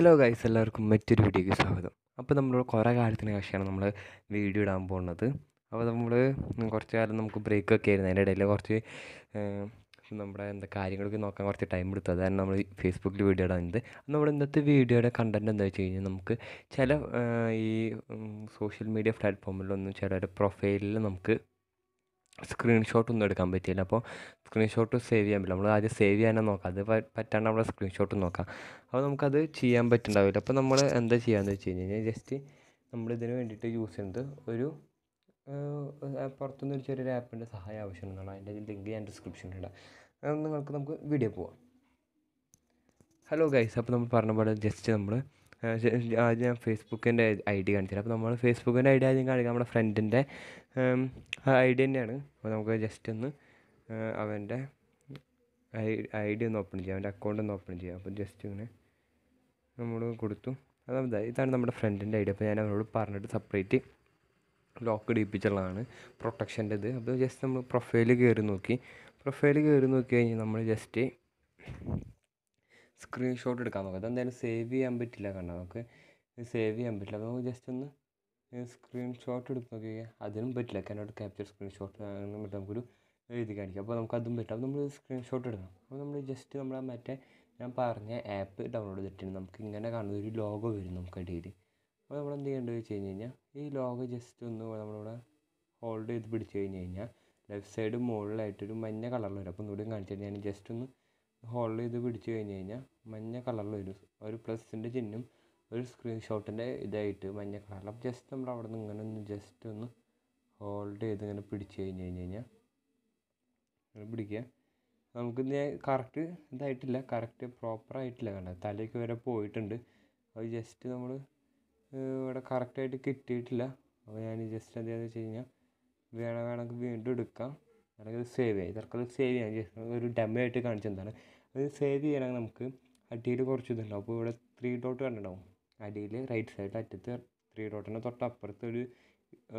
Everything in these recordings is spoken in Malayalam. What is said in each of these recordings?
ഹലോ ഗൈസ് എല്ലാവർക്കും മറ്റൊരു വീഡിയോയ്ക്ക് സ്വാഗതം അപ്പോൾ നമ്മൾ കുറേ കാലത്തിന് ശേഷമാണ് നമ്മൾ വീഡിയോ ഇടാൻ പോകുന്നത് അപ്പോൾ നമ്മൾ കുറച്ച് കാലം നമുക്ക് ഒക്കെ ആയിരുന്നു അതിൻ്റെ ഇടയിൽ കുറച്ച് നമ്മുടെ എന്താ കാര്യങ്ങളൊക്കെ നോക്കാൻ കുറച്ച് ടൈം എടുത്തു അതാണ് നമ്മൾ ഫേസ്ബുക്കിൽ വീഡിയോ ഇടാനുണ്ട് നമ്മുടെ ഇന്നത്തെ വീഡിയോയുടെ കണ്ടൻറ്റ് എന്താ വെച്ച് കഴിഞ്ഞാൽ നമുക്ക് ചില ഈ സോഷ്യൽ മീഡിയ പ്ലാറ്റ്ഫോമിലൊന്നും ചിലരുടെ പ്രൊഫൈലിൽ നമുക്ക് സ്ക്രീൻഷോട്ട് ഒന്നും എടുക്കാൻ പറ്റിയില്ല അപ്പോൾ സ്ക്രീൻഷോട്ട് സേവ് ചെയ്യാൻ പറ്റില്ല നമ്മൾ ആദ്യം സേവ് ചെയ്യാനാണ് നോക്കാം അത് പറ്റാണ്ട് നമ്മളെ സ്ക്രീൻഷോട്ട് നോക്കാം അപ്പോൾ നമുക്കത് ചെയ്യാൻ പറ്റുന്നുണ്ടാവില്ല അപ്പോൾ നമ്മൾ എന്താ ചെയ്യാമെന്ന് വെച്ച് കഴിഞ്ഞ് കഴിഞ്ഞാൽ ജസ്റ്റ് നമ്മളിതിന് വേണ്ടിയിട്ട് യൂസ് ചെയ്യുന്നത് ഒരു പുറത്തുനിന്ന് ഒരു ചെറിയൊരു ആപ്പിൻ്റെ സഹായം ആവശ്യമുണ്ടാണ് അതിൻ്റെ ലിങ്ക് ഞാൻ ഡിസ്ക്രിപ്ഷനിൽ ഇടാം നിങ്ങൾക്ക് നമുക്ക് വീഡിയോ പോവാം ഹലോ ഗൈസ് അപ്പോൾ നമ്മൾ പറഞ്ഞ പോലെ ജസ്റ്റ് നമ്മൾ ആദ്യം ഞാൻ ഫേസ്ബുക്കിൻ്റെ ഐ ഡി കാണിച്ചുതരാം അപ്പോൾ നമ്മൾ ഫേസ്ബുക്കിൻ്റെ ഐ ഡി ആദ്യം കാണിക്കുക നമ്മുടെ ഫ്രണ്ടിൻ്റെ ഐ ഡി തന്നെയാണ് അപ്പോൾ നമുക്ക് ജസ്റ്റ് ഒന്ന് അവൻ്റെ ഐ ഐ ഡി ഒന്ന് ഓപ്പൺ ചെയ്യാം അവൻ്റെ അക്കൗണ്ട് ഒന്ന് ഓപ്പൺ ചെയ്യാം അപ്പോൾ ജസ്റ്റ് ഇങ്ങനെ നമ്മൾ കൊടുത്തു അതാ ഇതാണ് നമ്മുടെ ഫ്രണ്ടിൻ്റെ ഐ ഡി അപ്പോൾ ഞാൻ അവരോട് പറഞ്ഞിട്ട് സെപ്പറേറ്റ് ലോക്ക് ഡിപ്പിച്ചുള്ളതാണ് പ്രൊട്ടക്ഷൻ്റെ ഇത് അപ്പോൾ ജസ്റ്റ് നമ്മൾ പ്രൊഫൈൽ കയറി നോക്കി പ്രൊഫൈൽ കയറി നോക്കി കഴിഞ്ഞാൽ നമ്മൾ ജസ്റ്റ് സ്ക്രീൻഷോട്ട് എടുക്കാൻ നോക്കാം ഇതെന്തായാലും സേവ് ചെയ്യാൻ പറ്റില്ല കാരണം നമുക്ക് സേവ് ചെയ്യാൻ പറ്റില്ല അപ്പോൾ നമുക്ക് ജസ്റ്റ് ഒന്ന് സ്ക്രീൻഷോട്ട് എടുത്ത് നോക്കി അതിനും പറ്റില്ല കാരണം ക്യാപ്ചർ സ്ക്രീൻഷോട്ട് എന്നിട്ട് നമുക്കൊരു എഴുതി കാണിക്കാം അപ്പോൾ അതും പറ്റും അപ്പോൾ നമ്മൾ സ്ക്രീൻഷോട്ട് എടുക്കാം അപ്പോൾ നമ്മൾ ജസ്റ്റ് നമ്മൾ മറ്റേ ഞാൻ പറഞ്ഞ ആപ്പ് ഡൗൺലോഡ് ചെയ്തിട്ടുണ്ട് നമുക്ക് ഇങ്ങനെ കാണുന്ന ഒരു ലോഗോ വരും നമുക്ക് അടിയിൽ അപ്പോൾ നമ്മൾ എന്ത് ചെയ്യേണ്ടത് വെച്ച് കഴിഞ്ഞ് കഴിഞ്ഞാൽ ഈ ലോഗോ ജസ്റ്റ് ഒന്ന് നമ്മളിവിടെ ഹോൾഡ് ചെയ്ത് പിടിച്ച് കഴിഞ്ഞ് കഴിഞ്ഞാൽ ലെഫ്റ്റ് സൈഡ് മുകളിലായിട്ടൊരു മഞ്ഞ കളറിൽ വരും അപ്പോൾ ഒന്നുകൂടി കാണിച്ചു ഞാൻ ജസ്റ്റ് ഒന്ന് ഹോൾഡ് ചെയ്ത് പിടിച്ചു കഴിഞ്ഞ് കഴിഞ്ഞാൽ മഞ്ഞ കളറിൽ വരും ഒരു പ്ലസിൻ്റെ ചിഹ്നം ഒരു സ്ക്രീൻഷോട്ടിൻ്റെ ഇതായിട്ട് മഞ്ഞ കളറിൽ അപ്പോൾ ജസ്റ്റ് നമ്മൾ അവിടെ നിന്ന് ഇങ്ങനെ ഒന്ന് ജസ്റ്റ് ഒന്ന് ഹോൾഡ് ചെയ്ത് ഇങ്ങനെ പിടിച്ചു കഴിഞ്ഞ് കഴിഞ്ഞ് കഴിഞ്ഞാൽ ഇങ്ങനെ പിടിക്കുക നമുക്ക് കറക്റ്റ് ഇതായിട്ടില്ല കറക്റ്റ് പ്രോപ്പറായിട്ടില്ല കണ്ടത് തലയ്ക്ക് വരെ പോയിട്ടുണ്ട് അത് ജസ്റ്റ് നമ്മൾ ഇവിടെ കറക്റ്റായിട്ട് കിട്ടിയിട്ടില്ല അപ്പോൾ ഞാൻ ജസ്റ്റ് എന്താണെന്ന് വെച്ച് കഴിഞ്ഞാൽ വേണം വേണമെങ്കിൽ വീണ്ടും എടുക്കാം ഞാനത് സേവ് ചെയ്യാം തൽക്കാലം സേവ് ചെയ്യാം ജസ്റ്റ് ഒരു ഡമ്മ ആയിട്ട് കാണിച്ചെന്താണ് അത് സേവ് ചെയ്യണമെങ്കിൽ നമുക്ക് അടിയിൽ കുറച്ച് ഇതുണ്ടാവും അപ്പോൾ ഇവിടെ ത്രീ ഡോട്ട് കണ്ടിട്ടുണ്ടാവും അടിയിൽ റൈറ്റ് സൈഡിൽ അറ്റത്ത് ത്രീ ഡോട്ടിൻ്റെ തൊട്ട് അപ്പുറത്ത് ഒരു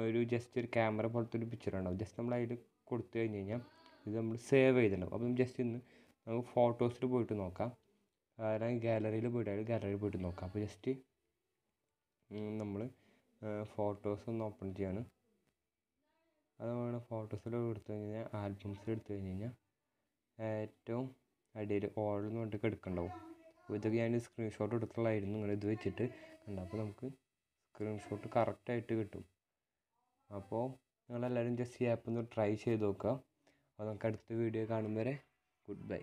ഒരു ജസ്റ്റ് ഒരു ക്യാമറ പോലത്തെ ഒരു പിക്ചർ ഉണ്ടാവും ജസ്റ്റ് നമ്മൾ അതിൽ കൊടുത്തു കഴിഞ്ഞ് കഴിഞ്ഞാൽ ഇത് നമ്മൾ സേവ് ചെയ്തിട്ടുണ്ടാവും അപ്പം ജസ്റ്റ് ഇന്ന് നമുക്ക് ഫോട്ടോസിൽ പോയിട്ട് നോക്കാം അല്ലെങ്കിൽ ഗാലറിയിൽ പോയിട്ട് ഗാലറിയിൽ പോയിട്ട് നോക്കാം അപ്പോൾ ജസ്റ്റ് നമ്മൾ ഫോട്ടോസ് ഒന്ന് ഓപ്പൺ ചെയ്യാണ് അതുപോലെ ഫോട്ടോസിലൊക്കെ എടുത്തു കഴിഞ്ഞാൽ ആൽബംസിൽ എടുത്തു കഴിഞ്ഞു കഴിഞ്ഞാൽ ഏറ്റവും അടിയിൽ ഓൾ എന്ന് പറഞ്ഞിട്ട് കിടക്കുന്നുണ്ടാവും അപ്പോൾ ഇതൊക്കെ ഞാൻ സ്ക്രീൻഷോട്ട് എടുത്തുള്ളതായിരുന്നു ഇങ്ങനെ ഇത് വെച്ചിട്ട് കണ്ടു അപ്പോൾ നമുക്ക് സ്ക്രീൻഷോട്ട് കറക്റ്റായിട്ട് കിട്ടും അപ്പോൾ നിങ്ങളെല്ലാവരും ജസ്റ്റ് ഈ ആപ്പ് ഒന്ന് ട്രൈ ചെയ്ത് നോക്കുക അപ്പോൾ നമുക്ക് അടുത്ത വീഡിയോ കാണും വരെ ഗുഡ് ബൈ